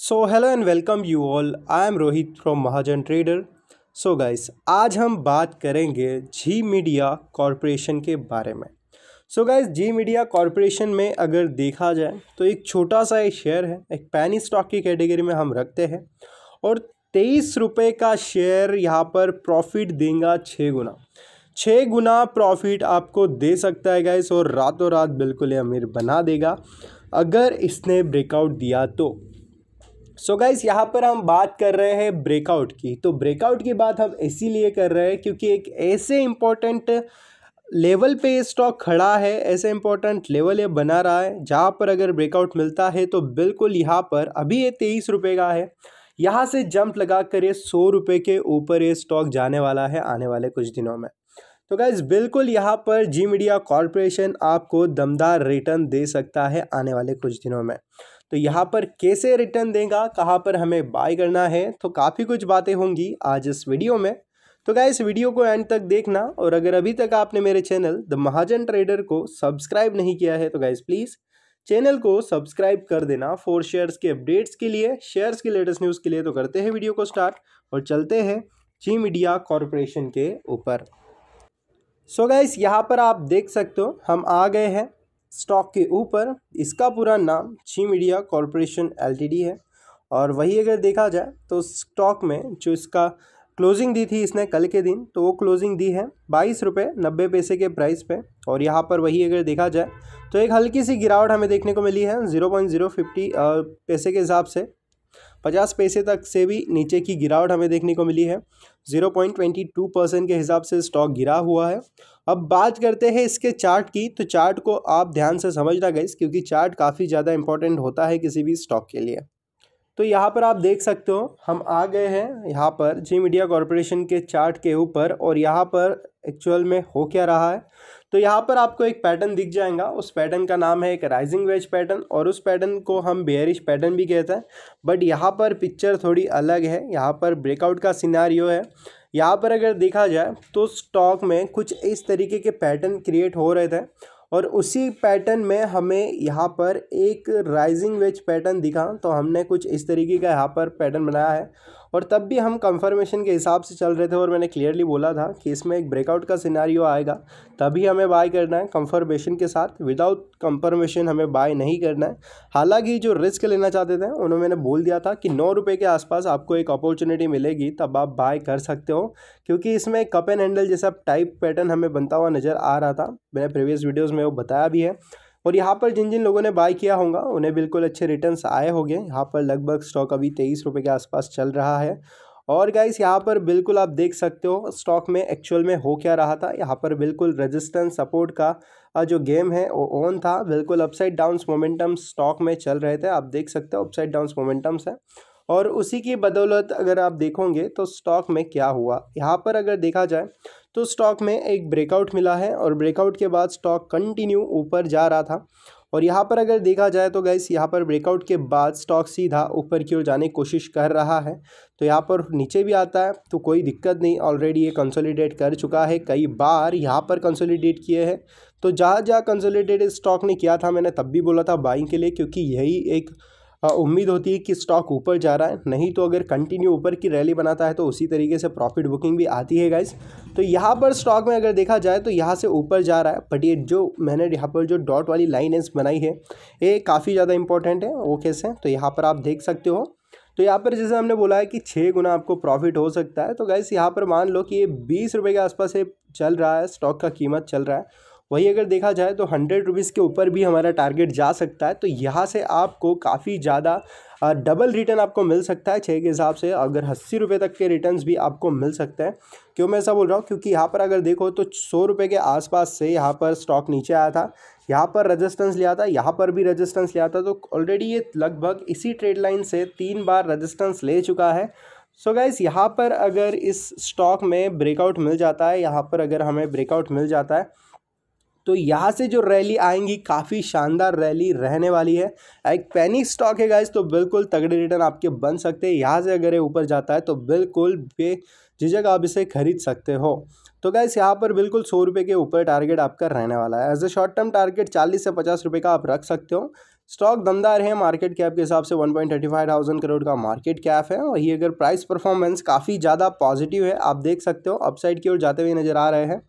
so hello and welcome you all I am Rohit from Mahajan trader so guys आज हम बात करेंगे जी मीडिया कॉरपोरेशन के बारे में so guys Zee media corporation में अगर देखा जाए तो एक छोटा सा एक शेयर है एक पैनी स्टॉक की कैटेगरी में हम रखते हैं और तेईस रुपये का शेयर यहाँ पर प्रॉफिट देगा छः गुना छः गुना प्रॉफिट आपको दे सकता है गाइस और रातों रात बिल्कुल ही अमीर बना देगा अगर इसने ब्रेकआउट दिया तो सो गाइज़ यहाँ पर हम बात कर रहे हैं ब्रेकआउट की तो ब्रेकआउट की बात हम इसीलिए कर रहे हैं क्योंकि एक ऐसे इम्पोर्टेंट लेवल पे ये स्टॉक खड़ा है ऐसे इम्पोर्टेंट लेवल ये बना रहा है जहाँ पर अगर ब्रेकआउट मिलता है तो बिल्कुल यहाँ पर अभी ये तेईस रुपये का है यहाँ से जंप लगा कर ये सौ रुपये के ऊपर ये स्टॉक जाने वाला है आने वाले कुछ दिनों में तो गाइज बिल्कुल यहाँ पर जी मीडिया कॉरपोरेशन आपको दमदार रिटर्न दे सकता है आने वाले कुछ दिनों में तो यहाँ पर कैसे रिटर्न देगा कहाँ पर हमें बाय करना है तो काफ़ी कुछ बातें होंगी आज इस वीडियो में तो क्या इस वीडियो को एंड तक देखना और अगर अभी तक आपने मेरे चैनल द महाजन ट्रेडर को सब्सक्राइब नहीं किया है तो गाइज प्लीज़ चैनल को सब्सक्राइब कर देना फोर शेयर्स के अपडेट्स के लिए शेयर्स के लेटेस्ट न्यूज़ के लिए तो करते हैं वीडियो को स्टार्ट और चलते हैं जी मीडिया कॉरपोरेशन के ऊपर सो गाइस यहाँ पर आप देख सकते हो हम आ गए हैं स्टॉक के ऊपर इसका पूरा नाम छी मीडिया कॉरपोरेशन एल है और वही अगर देखा जाए तो स्टॉक में जो इसका क्लोजिंग दी थी इसने कल के दिन तो वो क्लोजिंग दी है बाईस रुपये नब्बे पैसे के प्राइस पे और यहाँ पर वही अगर देखा जाए तो एक हल्की सी गिरावट हमें देखने को मिली है ज़ीरो पॉइंट ज़ीरो फिफ्टी पैसे के हिसाब से पचास पैसे तक से भी नीचे की गिरावट हमें देखने को मिली है zero point twenty two percent के हिसाब से स्टॉक गिरा हुआ है अब बात करते हैं इसके चार्ट की तो चार्ट को आप ध्यान से समझना गए क्योंकि चार्ट काफ़ी ज़्यादा इंपॉर्टेंट होता है किसी भी स्टॉक के लिए तो यहाँ पर आप देख सकते हो हम आ गए हैं यहाँ पर जी मीडिया कॉरपोरेशन के चार्ट के ऊपर और यहाँ पर एक्चुअल में हो क्या रहा है तो यहाँ पर आपको एक पैटर्न दिख जाएगा उस पैटर्न का नाम है एक राइजिंग वेज पैटर्न और उस पैटर्न को हम बेयरिश पैटर्न भी कहते हैं बट यहाँ पर पिक्चर थोड़ी अलग है यहाँ पर ब्रेकआउट का सिनारियो है यहाँ पर अगर देखा जाए तो स्टॉक में कुछ इस तरीके के पैटर्न क्रिएट हो रहे थे और उसी पैटर्न में हमें यहाँ पर एक राइजिंग वेज पैटर्न दिखा तो हमने कुछ इस तरीके का यहाँ पर पैटर्न बनाया है और तब भी हम कंफर्मेशन के हिसाब से चल रहे थे और मैंने क्लियरली बोला था कि इसमें एक ब्रेकआउट का सिनारियो आएगा तभी हमें बाय करना है कंफर्मेशन के साथ विदाउट कंफर्मेशन हमें बाय नहीं करना है हालांकि जो रिस्क लेना चाहते थे उन्होंने मैंने बोल दिया था कि नौ रुपये के आसपास आपको एक अपॉर्चुनिटी मिलेगी तब आप बाय कर सकते हो क्योंकि इसमें कप एंड हैंडल जैसा टाइप पैटर्न हमें बनता हुआ नज़र आ रहा था मैंने प्रीवियस वीडियोज़ में वो बताया भी है और यहाँ पर जिन जिन लोगों ने बाय किया होगा उन्हें बिल्कुल अच्छे रिटर्न्स आए होंगे यहाँ पर लगभग स्टॉक अभी तेईस रुपये के आसपास चल रहा है और गाइस यहाँ पर बिल्कुल आप देख सकते हो स्टॉक में एक्चुअल में हो क्या रहा था यहाँ पर बिल्कुल रेजिस्टेंस सपोर्ट का जो गेम है वो ऑन था बिल्कुल अपसाइड डाउन्स मोमेंटम स्टॉक में चल रहे थे आप देख सकते हो अपसाइड डाउन्स मोमेंटम्स है और उसी की बदौलत अगर आप देखोगे तो स्टॉक में क्या हुआ यहाँ पर अगर देखा जाए तो स्टॉक में एक ब्रेकआउट मिला है और ब्रेकआउट के बाद स्टॉक कंटिन्यू ऊपर जा रहा था और यहाँ पर अगर देखा जाए तो गैस यहाँ पर ब्रेकआउट के बाद स्टॉक सीधा ऊपर की ओर जाने की कोशिश कर रहा है तो यहाँ पर नीचे भी आता है तो कोई दिक्कत नहीं ऑलरेडी ये कंसोलिडेट कर चुका है कई बार यहाँ पर कंसोलिडेट किए हैं तो जहाँ जहाँ कंसोलिडेट स्टॉक ने किया था मैंने तब भी बोला था बाइंग के लिए क्योंकि यही एक उम्मीद होती है कि स्टॉक ऊपर जा रहा है नहीं तो अगर कंटिन्यू ऊपर की रैली बनाता है तो उसी तरीके से प्रॉफिट बुकिंग भी आती है गाइज तो यहाँ पर स्टॉक में अगर देखा जाए तो यहाँ से ऊपर जा रहा है बट ये जो मैंने यहाँ पर जो डॉट वाली लाइन बनाई है ये काफ़ी ज़्यादा इंपॉर्टेंट है ओके से तो यहाँ पर आप देख सकते हो तो यहाँ पर जैसे हमने बोला है कि छः गुना आपको प्रॉफिट हो सकता है तो गैस यहाँ पर मान लो कि ये बीस रुपये के आसपास ये चल रहा है स्टॉक का कीमत चल रहा है वहीं अगर देखा जाए तो हंड्रेड रुपीज़ के ऊपर भी हमारा टारगेट जा सकता है तो यहाँ से आपको काफ़ी ज़्यादा डबल रिटर्न आपको मिल सकता है छः के हिसाब से अगर अस्सी रुपये तक के रिटर्न्स भी आपको मिल सकते हैं क्यों मैं ऐसा बोल रहा हूँ क्योंकि यहाँ पर अगर देखो तो सौ रुपये के आसपास से यहाँ पर स्टॉक नीचे आया था यहाँ पर रजिस्टेंस लिया था यहाँ पर भी रजिस्टेंस लिया था तो ऑलरेडी ये लगभग इसी ट्रेड लाइन से तीन बार रजिस्टेंस ले चुका है सो so यहाँ पर अगर इस स्टॉक में ब्रेकआउट मिल जाता है यहाँ पर अगर हमें ब्रेकआउट मिल जाता है तो यहाँ से जो रैली आएंगी काफ़ी शानदार रैली रहने वाली है एक पैनिक स्टॉक है गाइज तो बिल्कुल तगड़े रिटर्न आपके बन सकते हैं यहाँ से अगर ये ऊपर जाता है तो बिल्कुल बे झिझक आप इसे खरीद सकते हो तो गैस यहाँ पर बिल्कुल सौ रुपये के ऊपर टारगेट आपका रहने वाला है as a short term target चालीस से पचास रुपये का आप रख सकते हो स्टॉक दमदार है मार्केट कैप के हिसाब से one point thirty five thousand crore का मार्केट कैप है और ये अगर प्राइस परफॉर्मेंस काफ़ी ज़्यादा पॉजिटिव है आप देख सकते हो अपसाइड की ओर जाते हुए नज़र आ रहे हैं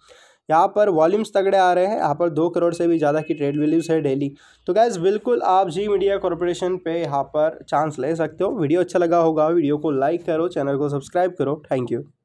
यहाँ पर वॉल्यूम्स तगड़े आ रहे हैं यहाँ पर दो करोड़ से भी ज़्यादा की ट्रेड वैल्यूज़ है डेली तो गैस बिल्कुल आप जी मीडिया कॉरपोरेशन पे यहाँ पर चांस ले सकते हो वीडियो अच्छा लगा होगा वीडियो को लाइक करो चैनल को सब्सक्राइब करो थैंक यू